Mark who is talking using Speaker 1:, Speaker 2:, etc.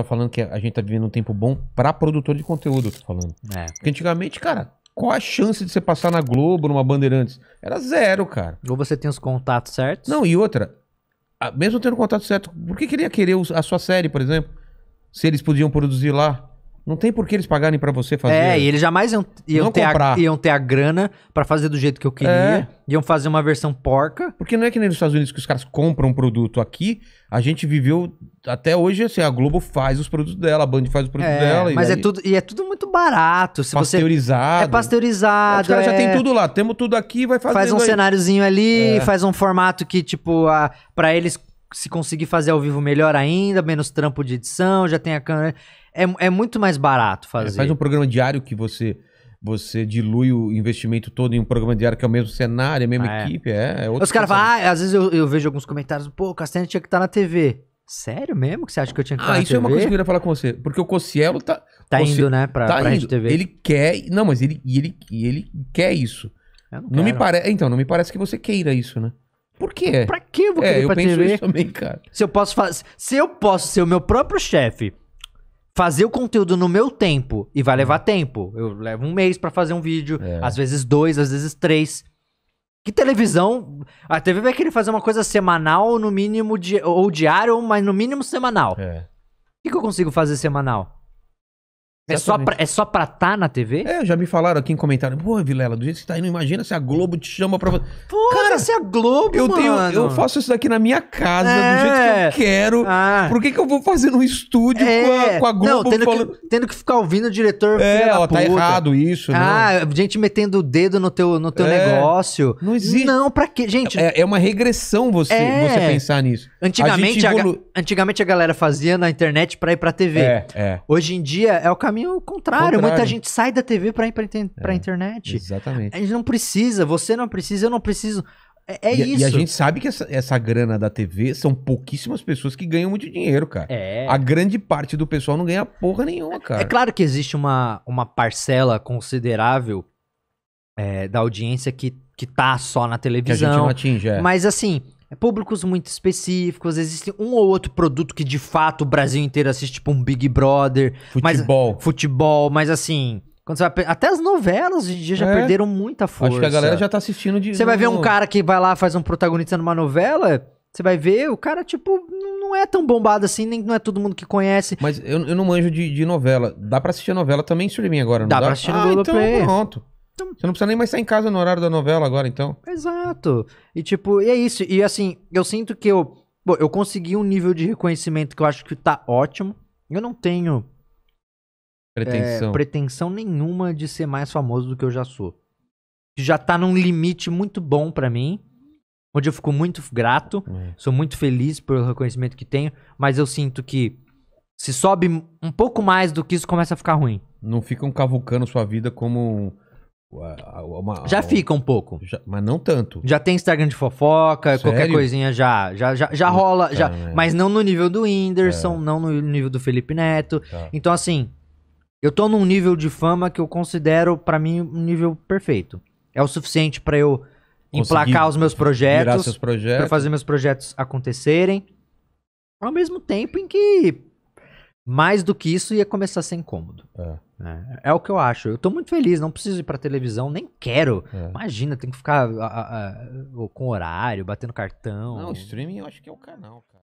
Speaker 1: tá falando que a gente tá vivendo um tempo bom pra produtor de conteúdo, eu tô falando. É. Porque antigamente, cara, qual a chance de você passar na Globo, numa Bandeirantes? Era zero, cara. Ou você tem os contatos certos? Não, e outra, mesmo tendo contato certo, por que queria querer a sua série, por exemplo? Se eles podiam produzir lá? Não tem por que eles pagarem para você fazer. É, e eles jamais iam, iam, ter, a, iam ter, a, grana para fazer do jeito que eu é. queria. É. Iam fazer uma versão porca. Porque não é que nem nos Estados Unidos que os caras compram um produto aqui. A gente viveu até hoje assim, a Globo faz os produtos dela, a Band faz os produtos é, dela. Mas é tudo
Speaker 2: e é tudo muito barato.
Speaker 1: Se pasteurizado. Você... É pasteurizado. É, os caras é... já tem tudo lá. Temos tudo aqui, vai fazer. Faz um aí. cenáriozinho ali, é. faz
Speaker 2: um formato que tipo a para eles se conseguir fazer ao vivo melhor ainda, menos trampo de edição, já tem a câmera é, é muito mais barato
Speaker 1: é, fazer. É, faz um programa diário que você você dilui o investimento todo em um programa diário que é o mesmo cenário, a mesma ah, equipe. É, é Os caras falam, ah, às
Speaker 2: vezes eu, eu, vejo alguns comentários, pô, o Castanha tinha que estar tá na TV. Sério mesmo que você acha que eu tinha que estar tá ah, na TV? Ah, isso é uma coisa que eu
Speaker 1: queria falar com você. Porque o Cossielo tá. Tá indo, né, pra, tá pra indo. TV. Ele quer. Não, mas ele, ele, ele quer isso. não, não me parece. Então, não me parece que você queira isso, né? Por quê? Pra que eu vou é, querer é, eu pra penso TV? Isso também, cara.
Speaker 2: Se eu posso fazer, se eu posso ser o meu próprio chefe fazer o conteúdo no meu tempo e vai levar hum. tempo. Eu levo um mês para fazer um vídeo, é. às vezes dois, às vezes três. Que televisão? A TV vai querer fazer uma coisa semanal, no mínimo, di ou diário, mas no mínimo semanal. É. O que, que eu
Speaker 1: consigo fazer semanal? É só, pra, é só pra tá na TV? É, já me falaram aqui em comentário. Pô, Vilela, do jeito que tá indo, imagina se a Globo te chama pra. Pô, Cara, se é a Globo, eu mano. Tenho, eu faço isso daqui na minha casa, é. do jeito que eu é. quero. Ah. Por que, que eu vou fazer no estúdio é. com, a, com, a, Globo? Não, tendo, falando... que, tendo que ficar ouvindo o diretor. É, ó, tá errado isso. Ah,
Speaker 2: não. gente metendo o dedo no teu, no teu é. negócio. Não existe. Não, pra quê? Gente. É, é uma regressão você, você pensar nisso. Antigamente a, evolu... a, antigamente a galera fazia na internet pra ir pra TV. Hoje em dia é o caminho contrário. contrário. Muita gente sai da TV pra ir pra, pra internet. Exatamente. A gente não precisa, você não precisa, eu não preciso é, é e, isso. E a gente
Speaker 1: sabe que essa, essa, grana da TV são pouquíssimas pessoas que ganham muito dinheiro, cara. É. A grande parte do pessoal não ganha porra nenhuma, é cara. É, é
Speaker 2: claro que existe uma, uma parcela considerável é, da audiência que, que tá só na televisão. Que a gente não atinge, é. Mas assim, é públicos muito específicos, existe um ou outro produto que de fato o Brasil inteiro assiste, tipo um Big Brother. Futebol. Mas, futebol, mas assim, quando você vai... Até as novelas hoje em dia já É. perderam muita força. Acho que a galera já tá assistindo de. Você vai ver um cara que vai lá, faz um protagonista numa
Speaker 1: novela, você vai ver, o cara, tipo, não é tão bombado assim, nem não é todo mundo que conhece. Mas eu, eu não manjo de, de novela. Dá pra assistir a novela também em mim agora, não dá? Dá pra assistir no ah, então Globoplay. pronto. Então você não precisa nem mais estar em casa no horário da novela agora, então. Exato. E tipo, e é isso. E
Speaker 2: assim, eu sinto que eu. Bom, eu consegui um nível de reconhecimento que eu acho que tá ótimo. Eu não tenho pretensão. É, pretensão nenhuma de ser mais famoso do que eu já sou. Já tá num limite muito bom para mim, onde eu fico muito grato, é. sou muito feliz pelo reconhecimento que tenho, mas eu sinto que se
Speaker 1: sobe um pouco mais do que isso, começa a ficar ruim. Não ficam cavucando sua vida como
Speaker 2: uma, já fica
Speaker 1: um pouco. Já, mas não tanto.
Speaker 2: Já tem Instagram de fofoca, Sério? qualquer coisinha já já, já, já rola. Tá, já, Mas não no nível do Whindersson, é. não no nível do Felipe Neto. Tá. Então, assim, eu tô num nível de fama que eu considero, para mim, um nível perfeito. É o suficiente para eu Conseguir emplacar os meus projetos, seus projetos. pra fazer meus projetos acontecerem. Ao mesmo tempo em que mais do que isso ia começar a ser incômodo.
Speaker 1: É, é,
Speaker 2: é o que eu acho. Eu tô muito feliz, não preciso ir pra televisão, nem quero. É. Imagina, tem que ficar a, a, a, com horário, batendo cartão. Não, o streaming eu
Speaker 1: acho que é o canal, cara.